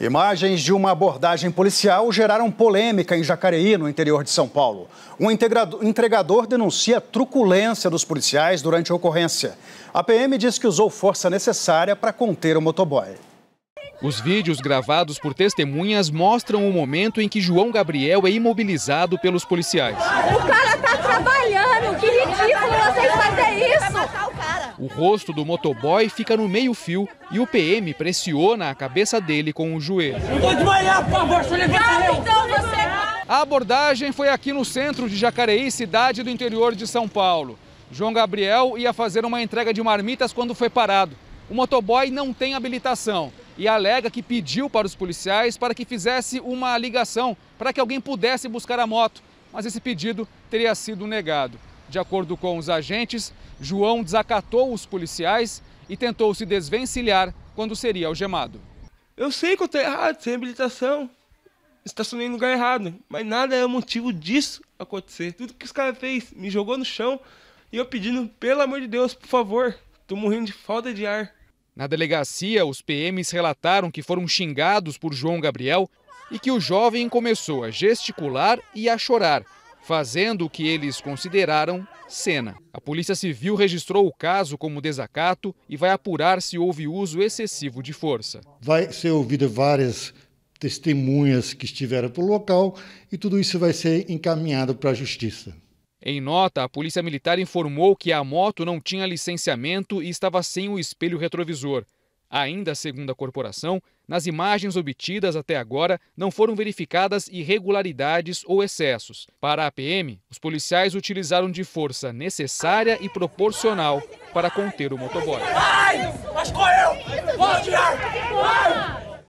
Imagens de uma abordagem policial geraram polêmica em Jacareí, no interior de São Paulo. Um entregador denuncia a truculência dos policiais durante a ocorrência. A PM diz que usou força necessária para conter o motoboy. Os vídeos gravados por testemunhas mostram o momento em que João Gabriel é imobilizado pelos policiais. O cara tá trabalhando, que ridículo você está isso? O, o rosto do motoboy fica no meio-fio e o PM pressiona a cabeça dele com o joelho. Eu vou desmaiar, por favor, se então A abordagem foi aqui no centro de Jacareí, cidade do interior de São Paulo. João Gabriel ia fazer uma entrega de marmitas quando foi parado. O motoboy não tem habilitação e alega que pediu para os policiais para que fizesse uma ligação para que alguém pudesse buscar a moto, mas esse pedido teria sido negado. De acordo com os agentes, João desacatou os policiais e tentou se desvencilhar quando seria algemado. Eu sei que eu estou errado, sem habilitação. Estacionei no lugar errado, mas nada é motivo disso acontecer. Tudo que os caras fez, me jogou no chão e eu pedindo, pelo amor de Deus, por favor, estou morrendo de falta de ar. Na delegacia, os PMs relataram que foram xingados por João Gabriel e que o jovem começou a gesticular e a chorar, fazendo o que eles consideraram cena. A Polícia Civil registrou o caso como desacato e vai apurar se houve uso excessivo de força. Vai ser ouvida várias testemunhas que estiveram pelo local e tudo isso vai ser encaminhado para a justiça. Em nota, a Polícia Militar informou que a moto não tinha licenciamento e estava sem o espelho retrovisor. Ainda segundo a corporação, nas imagens obtidas até agora, não foram verificadas irregularidades ou excessos. Para a PM, os policiais utilizaram de força necessária e proporcional para conter o motoboy. Vai! Mas correu! É Vou tirar! Vai!